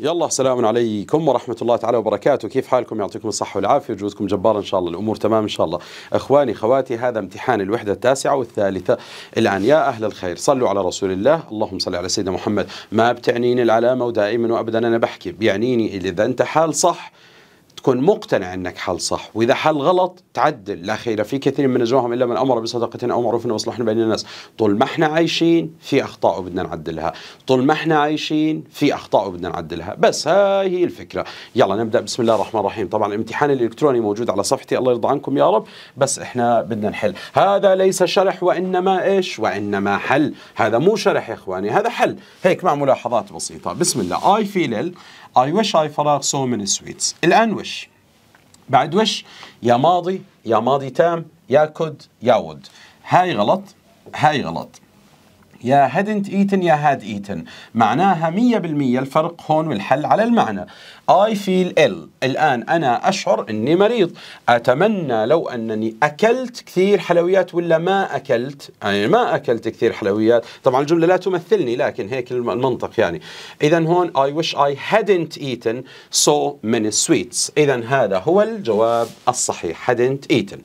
يلا سلام عليكم ورحمة الله تعالى وبركاته كيف حالكم يعطيكم الصحة والعافية وجودكم جبار إن شاء الله الأمور تمام إن شاء الله أخواني خواتي هذا امتحان الوحدة التاسعة والثالثة الآن يا أهل الخير صلوا على رسول الله اللهم صل على سيدنا محمد ما بتعنيني العلامة ودائما وأبدا أنا بحكي بيعنيني إذا أنت حال صح تكون مقتنع انك حل صح واذا حل غلط تعدل لا خير في كثير من نجواهم الا من امر بصدقه او معروف ومصلحه بين الناس طول ما احنا عايشين في اخطاء وبدنا نعدلها طول ما احنا عايشين في اخطاء وبدنا نعدلها بس هاي هي الفكره يلا نبدا بسم الله الرحمن الرحيم طبعا الامتحان الالكتروني موجود على صفحتي الله يرضى عنكم يا رب بس احنا بدنا نحل هذا ليس شرح وانما ايش وانما حل هذا مو شرح يا اخواني هذا حل هيك مع ملاحظات بسيطه بسم الله اي فيل I wish I فراغ so many sweets الآن وش بعد وش يا ماضي يا ماضي تام يا كد يا ود هاي غلط هاي غلط يا hadn't ايتن يا هاد ايتن معناها 100% الفرق هون والحل على المعنى I feel ill الآن أنا أشعر أني مريض أتمنى لو أنني أكلت كثير حلويات ولا ما أكلت يعني ما أكلت كثير حلويات طبعا الجملة لا تمثلني لكن هيك المنطق يعني إذا هون I wish I hadn't eaten so many sweets إذا هذا هو الجواب الصحيح hadn't eaten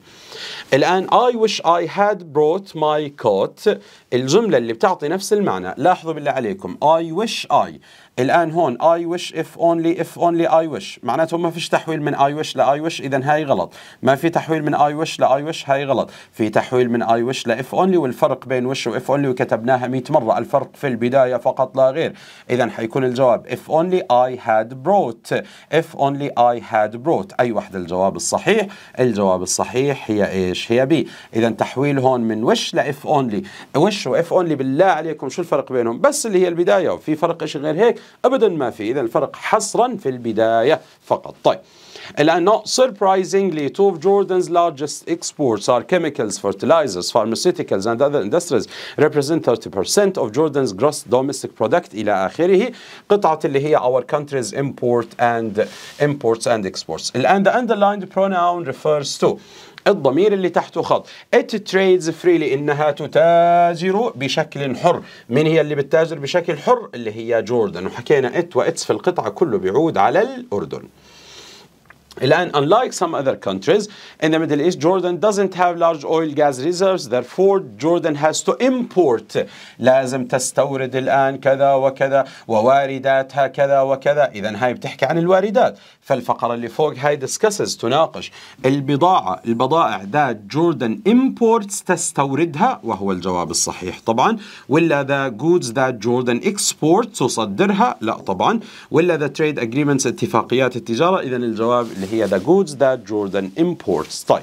الآن I wish I had brought my coat الجملة اللي بتعطي نفس المعنى لاحظوا بالله عليكم I wish I الان هون اي ويش اف اونلي اف اونلي اي ويش معناته ما فيش تحويل من اي ويش لاي ويش اذا هاي غلط ما في تحويل من اي ويش لاي ويش هاي غلط في تحويل من اي ويش لاف اونلي والفرق بين وش واف اونلي وكتبناها 100 مره الفرق في البدايه فقط لا غير اذا حيكون الجواب اف اونلي اي هاد بروت اف اونلي اي هاد بروت اي وحده الجواب الصحيح الجواب الصحيح هي ايش هي بي اذا تحويل هون من وش لاف اونلي وش واف اونلي بالله عليكم شو الفرق بينهم بس اللي هي البدايه وفي فرق شيء غير هيك أبدا ما في إذا الفرق حصرا في البداية فقط طيب الآن not surprisingly two of Jordan's largest exports are chemicals, fertilizers, pharmaceuticals and other industries represent 30% of Jordan's gross domestic product إلى آخره قطعة اللي هي our country's import and imports and exports الآن the underlined pronoun refers to الضمير اللي تحته خط it trades freely انها تتاجر بشكل حر من هي اللي بتتاجر بشكل حر اللي هي جوردن وحكينا ات واتس في القطعه كله بيعود على الاردن الآن unlike some other countries in the Middle East Jordan doesn't have large oil gas reserves therefore Jordan has to import لازم تستورد الآن كذا وكذا وواردات هكذا وكذا إذا هاي بتحكي عن الواردات فالفقرة اللي فوق هاي discusses تناقش البضاعة البضائع that Jordan imports تستوردها وهو الجواب الصحيح طبعا ولا the goods that Jordan exports تصدرها لا طبعا ولا the trade agreements اتفاقيات التجارة إذا الجواب اللي هي ذا جودز ذات جوردن امبورتس طيب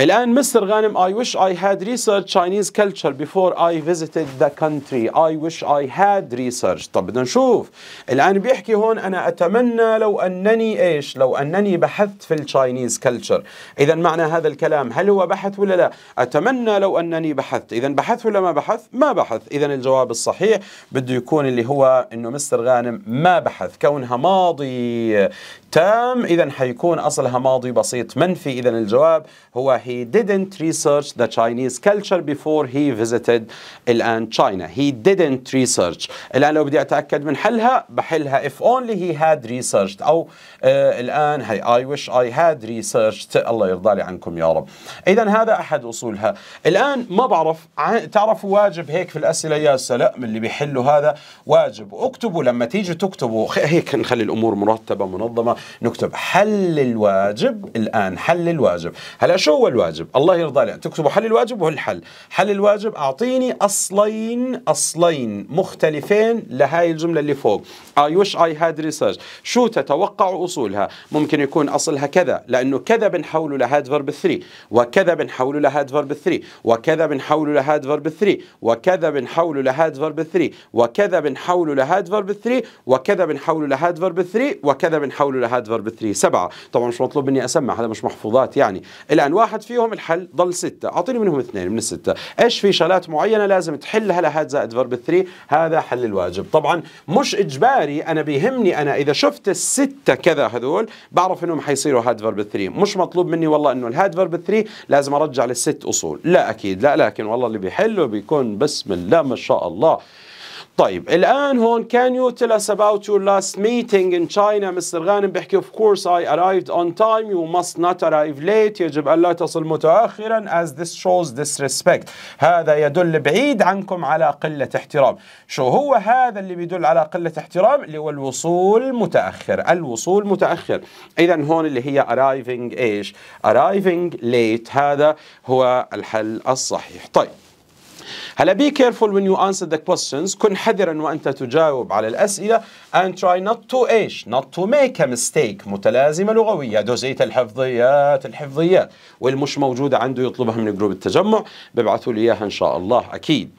الآن مستر غانم I wish I had researched Chinese culture before I visited the country I wish I had researched طب بدنا نشوف الآن بيحكي هون أنا أتمنى لو أنني إيش لو أنني بحثت في التشاينيز culture إذا معنى هذا الكلام هل هو بحث ولا لا أتمنى لو أنني بحثت إذا بحث ولا ما بحث ما بحث إذا الجواب الصحيح بده يكون اللي هو أنه مستر غانم ما بحث كونها ماضي تام إذا حيكون أصلها ماضي بسيط منفي إذا الجواب هو he didn't research the Chinese culture before he visited الآن China. He didn't research. الآن لو بدي أتأكد من حلها بحلها if only he had researched أو آه الآن هي I wish I had researched الله يرضى لي عنكم يا رب. إذا هذا أحد أصولها. الآن ما بعرف تعرفوا واجب هيك في الأسئلة يا سلام اللي بيحلوا هذا واجب اكتبوا لما تيجي تكتبوا هيك نخلي الأمور مرتبة منظمة نكتب حل الواجب الآن حل الواجب. هلا شو هو الواجب الله يرضى عليك تكتبوا حل الواجب وهو الحل حل الواجب أعطيني أصلين أصلين مختلفين لهاي الجملة اللي فوق I wish I had research شو تتوقع أصولها ممكن يكون أصلها كذا لأنه كذا بنحوله لهاد فيرب 3 وكذا بنحوله لهاد فيرب 3 وكذا بنحوله لهاد فيرب 3 وكذا بنحوله لهاد فيرب 3 وكذا بنحوله لهاد فيرب 3 وكذا بنحوله لهاد فيرب 3 وكذا بنحوله لهاد فيرب 3 سبعة طبعا مش مطلوب مني أسمع هذا مش محفوظات يعني الآن واحد فيهم الحل ضل ستة أعطيني منهم اثنين من الستة إيش في شغلات معينة لازم تحلها لهاد زائد فيرب 3 هذا حل الواجب طبعا مش إجباري اختياري انا بيهمني انا اذا شفت السته كذا هذول بعرف انهم حيصيروا هاد فيرب 3 مش مطلوب مني والله انه الهاد فيرب 3 لازم ارجع للست اصول لا اكيد لا لكن والله اللي بيحله بيكون بسم الله ما شاء الله طيب الآن هون كان يو تيل اس اباوت يور لاست meeting ان تشاينا مستر غانم بيحكي اوف كورس اي ارايفد اون تايم يو ماست نوت ارايف ليت يجب ألا تصل متأخرا as شوز ديس ريسبكت هذا يدل بعيد عنكم على قلة احترام شو هو هذا اللي بيدل على قلة احترام اللي هو الوصول متأخر الوصول متأخر إذا هون اللي هي arriving إيش arriving late هذا هو الحل الصحيح طيب هلا be careful when you answer the questions كن حذرا وأنت تجاوب على الأسئلة and try not to إيش not to make a mistake متلازمة لغوية دوزيت الحفظيات الحفظيات والمش موجودة عنده يطلبها من جروب التجمع ببعثوا لي إياها إن شاء الله أكيد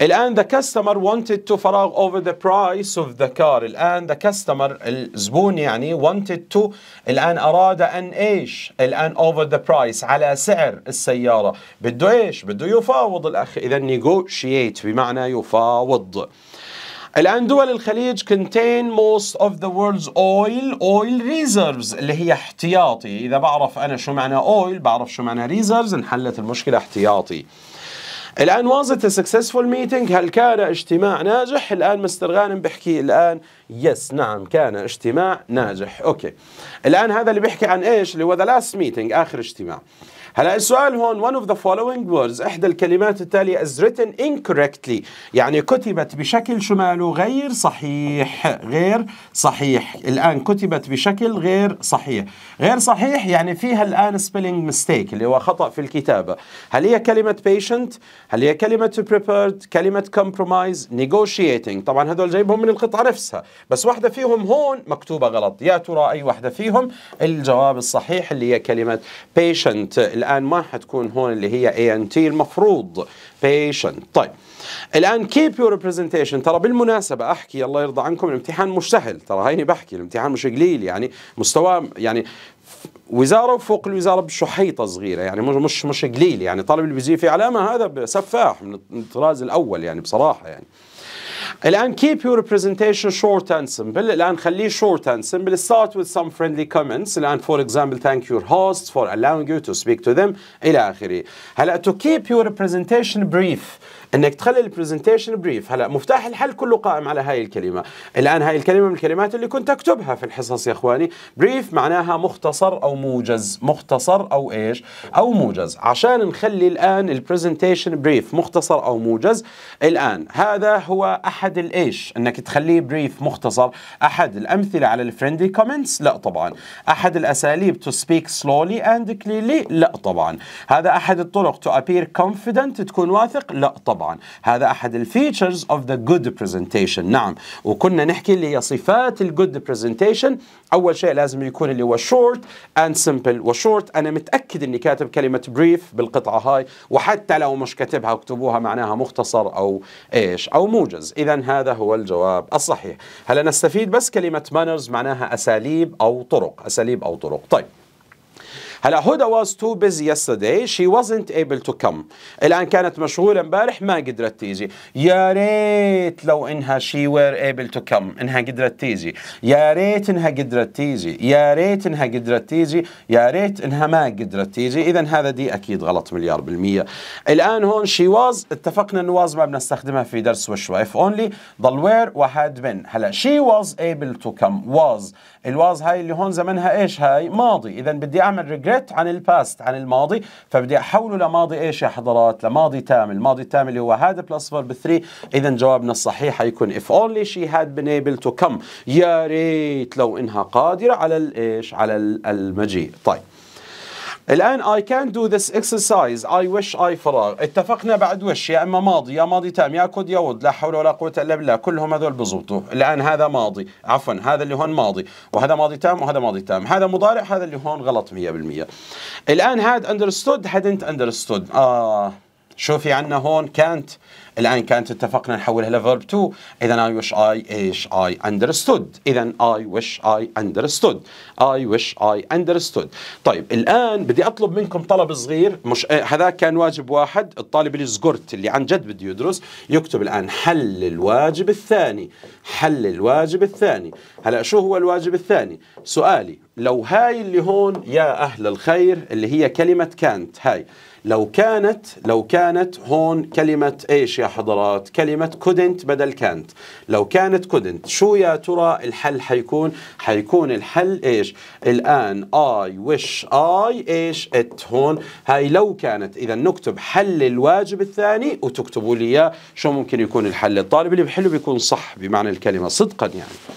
الآن the customer wanted to فراغ over the price of the car الآن the customer الزبون يعني wanted to الآن أراد أن إيش الآن over the price على سعر السيارة بده إيش بده يفاوض الأخ إذا negotiate بمعنى يفاوض الآن دول الخليج contain most of the world's oil oil reserves اللي هي احتياطي إذا بعرف أنا شو معنى oil بعرف شو معنى reserves انحلت المشكلة احتياطي الآن وازت سكسسفول ميتنج هل كان اجتماع ناجح الآن مستر غانم بحكي الآن يس نعم كان اجتماع ناجح أوكي الآن هذا اللي بيحكي عن إيش اللي هو ذا لاست ميتنج آخر اجتماع هلا السؤال هون one of the following words إحدى الكلمات التالية is written incorrectly يعني كتبت بشكل شماله غير صحيح غير صحيح الآن كتبت بشكل غير صحيح غير صحيح يعني فيها الآن spelling mistake اللي هو خطأ في الكتابة هل هي كلمة patient هل هي كلمة prepared كلمة compromise negotiating طبعا هذول جايبهم من القطعة نفسها بس واحدة فيهم هون مكتوبة غلط يا ترى أي واحدة فيهم الجواب الصحيح اللي هي كلمة patient الان ما حتكون هون اللي هي اي ان تي المفروض بيشنت طيب الان كيب يور برزنتيشن ترى بالمناسبه احكي الله يرضى عنكم الامتحان مش سهل ترى هيني بحكي الامتحان مش قليل يعني مستواه يعني وزاره وفوق الوزاره بشحيطه صغيره يعني مش مش مش قليل يعني طالب اللي بيجي في علامه هذا سفاح من الطراز الاول يعني بصراحه يعني الآن keep your presentation short and simple الآن خليه short and simple start with some friendly comments الآن for example thank your hosts for allowing you to speak to them إلى آخره هلأ to keep your presentation brief انك تخلي البرزنتيشن بريف هلا مفتاح الحل كله قائم على هاي الكلمه الان هاي الكلمه من الكلمات اللي كنت اكتبها في الحصص يا اخواني بريف معناها مختصر او موجز مختصر او ايش او موجز عشان نخلي الان البرزنتيشن بريف مختصر او موجز الان هذا هو احد الايش انك تخليه بريف مختصر احد الامثله على الفريندلي كومنتس لا طبعا احد الاساليب تو سبيك سلولي اند كليرلي لا طبعا هذا احد الطرق تو ابير كونفيدنت تكون واثق لا طبعا طبعا هذا احد الفيتشرز اوف ذا جود برزنتيشن نعم وكنا نحكي اللي هي صفات الجود برزنتيشن اول شيء لازم يكون اللي هو شورت اند سمبل وشورت انا متاكد اني كاتب كلمه بريف بالقطعه هاي وحتى لو مش كاتبها اكتبوها معناها مختصر او ايش او موجز اذا هذا هو الجواب الصحيح هلا نستفيد بس كلمه مانرز معناها اساليب او طرق اساليب او طرق طيب هلا هدى was too busy yesterday she wasn't able to come الآن كانت مشغولة امبارح ما قدرت تيجي يا ريت لو إنها she were able to come إنها قدرت تيجي يا ريت إنها قدرت تيجي يا ريت إنها قدرت تيجي يا ريت إنها ما قدرت تيجي إذا هذا دي أكيد غلط مليار بالمية الآن هون she was اتفقنا إن was ما بنستخدمها في درس وش if only ضل وير وهاد been هلا she was able to come was الواز هاي اللي هون زمنها إيش هاي ماضي إذا بدي أعمل فورجيت عن الباست عن الماضي فبدي احوله لماضي ايش يا حضرات لماضي تام الماضي التام اللي هو هذا بلس فور بثري اذا جوابنا الصحيح حيكون اف اونلي شي هاد been ايبل تو كم يا ريت لو انها قادره على الايش على المجيء طيب الآن I can do this exercise I wish I فراغ اتفقنا بعد وش يا إما ماضي يا ماضي تام يا كود يا ود لا حول ولا قوة إلا بالله كلهم هذول بزوطوا. الآن هذا ماضي عفوا هذا اللي هون ماضي وهذا ماضي تام وهذا ماضي تام هذا مضارع هذا اللي هون غلط 100% الآن had understood hadn't understood آه شوفي عندنا هون كانت الان كانت اتفقنا نحولها لفيرب تو اذا اي وش اي ايش اي اندرستود اذا اي وش اي اندرستود اي وش اي اندرستود طيب الان بدي اطلب منكم طلب صغير مش آه، هذا كان واجب واحد الطالب اللي زقرت اللي عن جد بده يدرس يكتب الان حل الواجب الثاني حل الواجب الثاني هلا شو هو الواجب الثاني سؤالي لو هاي اللي هون يا اهل الخير اللي هي كلمه كانت هاي لو كانت لو كانت هون كلمة ايش يا حضرات؟ كلمة كودنت بدل كانت، لو كانت كودنت شو يا ترى الحل حيكون؟ حيكون الحل ايش؟ الآن I wish I ايش ات هون هاي لو كانت إذا نكتب حل الواجب الثاني وتكتبوا لي إياه شو ممكن يكون الحل؟ الطالب اللي بحله بيكون صح بمعنى الكلمة صدقا يعني.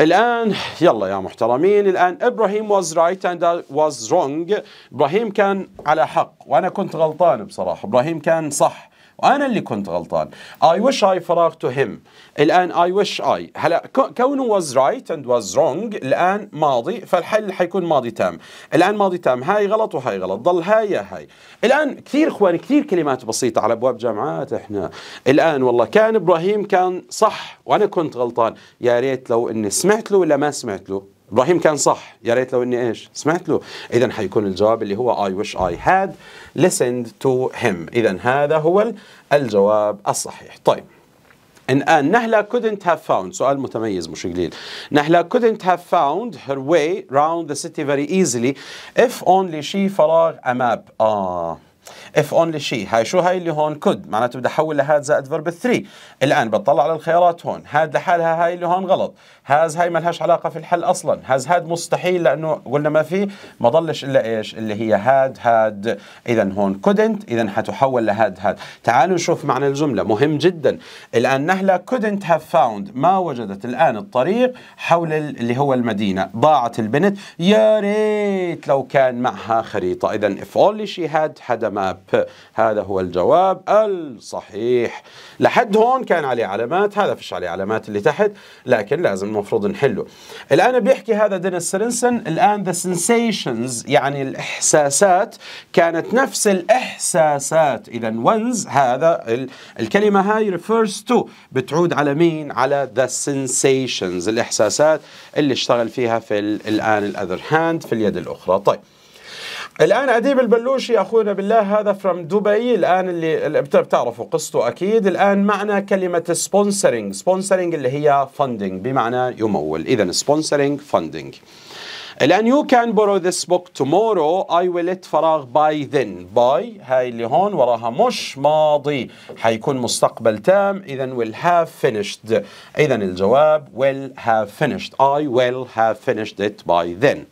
الآن يلا يا محترمين الآن إبراهيم was right and I was wrong إبراهيم كان على حق وأنا كنت غلطان بصراحة إبراهيم كان صح وانا اللي كنت غلطان اي وش اي فراغ تو هيم الان اي وش اي هلا كونه واز رايت اند واز رونج الان ماضي فالحل حيكون ماضي تام الان ماضي تام هاي غلط وهاي غلط ضل هاي يا هاي الان كثير اخواني كثير كلمات بسيطه على ابواب جامعات احنا الان والله كان ابراهيم كان صح وانا كنت غلطان يا ريت لو اني سمعت له ولا ما سمعت له ابراهيم كان صح يا ريت لو اني ايش سمعت له اذا حيكون الجواب اللي هو I wish I had listened to him اذا هذا هو الجواب الصحيح طيب الآن نهله آه، couldn't have found سؤال متميز مش قليل نهله couldn't have found her way round the city very easily if only she فراغ a map آه if only she هاي شو هاي اللي هون could معناته بدي احول لهاد زائد فيرب 3 الان بطلع على الخيارات هون هاد لحالها هاي اللي هون غلط هاز هاي ما لهاش علاقه في الحل اصلا هاز هاد مستحيل لانه قلنا ما في ما ضلش الا ايش اللي هي هاد هاد اذا هون couldn't اذا حتحول لهاد هاد تعالوا نشوف معنى الجمله مهم جدا الان نهله couldn't have found ما وجدت الان الطريق حول اللي هو المدينه ضاعت البنت يا ريت لو كان معها خريطه اذا if only she had had ما ماب هذا هو الجواب الصحيح لحد هون كان عليه علامات هذا فيش عليه علامات اللي تحت لكن لازم المفروض نحله الآن بيحكي هذا دينيس سيرنسن الآن the sensations يعني الإحساسات كانت نفس الإحساسات إذا ones هذا الكلمة هاي refers to بتعود على مين على the sensations الإحساسات اللي اشتغل فيها في الآن الأذر هاند في اليد الأخرى طيب الان اديب البلوشي اخونا بالله هذا فروم دبي الان اللي بتعرفوا قصته اكيد الان معنى كلمه سبونسرنج سبونسرنج اللي هي فاندنج بمعنى يمول اذا سبونسرنج فاندنج الان يو كان بورو ذس بوك تومورو اي ويل ات فراغ باي ذن باي هاي اللي هون وراها مش ماضي حيكون مستقبل تام اذا ويل هاف فينيشد اذا الجواب ويل هاف فينيشد اي ويل هاف فينيشد ات باي ذن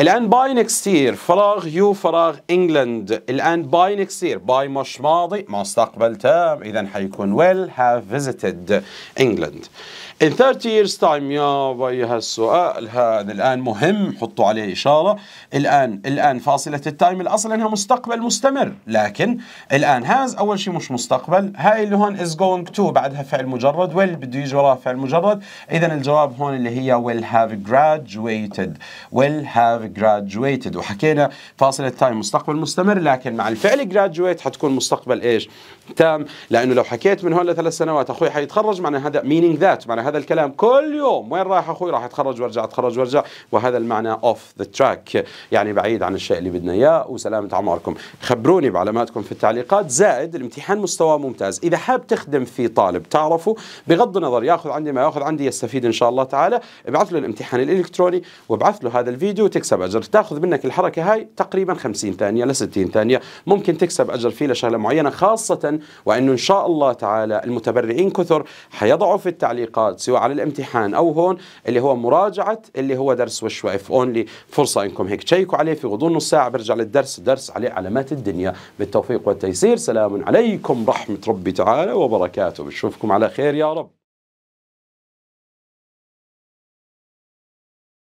الآن باي نكست يير فراغ يو فراغ إنجلند الآن باي نكست يير باي مش ماضي مستقبل تام إذا حيكون ويل هاف فيزيتد إنجلند In 30 years time يا باي هالسؤال هذا الآن مهم حطوا عليه إشارة الآن الآن فاصلة التايم الأصل أنها مستقبل مستمر لكن الآن هاز أول شيء مش مستقبل هاي اللي هون is going to بعدها فعل مجرد will بده يجي وراه فعل مجرد إذا الجواب هون اللي هي will have graduated will have graduated وحكينا فاصلة تايم مستقبل مستمر لكن مع الفعل graduate حتكون مستقبل ايش؟ تام لانه لو حكيت من هون لثلاث سنوات اخوي حيتخرج معنى هذا meaning ذات معنى هذا الكلام كل يوم وين رايح اخوي راح اتخرج وارجع اتخرج وارجع وهذا المعنى اوف ذا تراك يعني بعيد عن الشيء اللي بدنا اياه وسلامة عمركم خبروني بعلاماتكم في التعليقات زائد الامتحان مستواه ممتاز اذا حاب تخدم في طالب تعرفه بغض النظر ياخذ عندي ما ياخذ عندي يستفيد ان شاء الله تعالى ابعث له الامتحان الالكتروني وابعث له هذا الفيديو تكسب تكسب اجر تاخذ منك الحركه هاي تقريبا 50 ثانيه ل 60 ثانيه ممكن تكسب اجر فيه لشغله معينه خاصه وانه ان شاء الله تعالى المتبرعين كثر حيضعوا في التعليقات سواء على الامتحان او هون اللي هو مراجعه اللي هو درس وش واف اونلي فرصه انكم هيك تشيكوا عليه في غضون نص ساعه برجع للدرس درس عليه علامات الدنيا بالتوفيق والتيسير سلام عليكم رحمه ربي تعالى وبركاته بنشوفكم على خير يا رب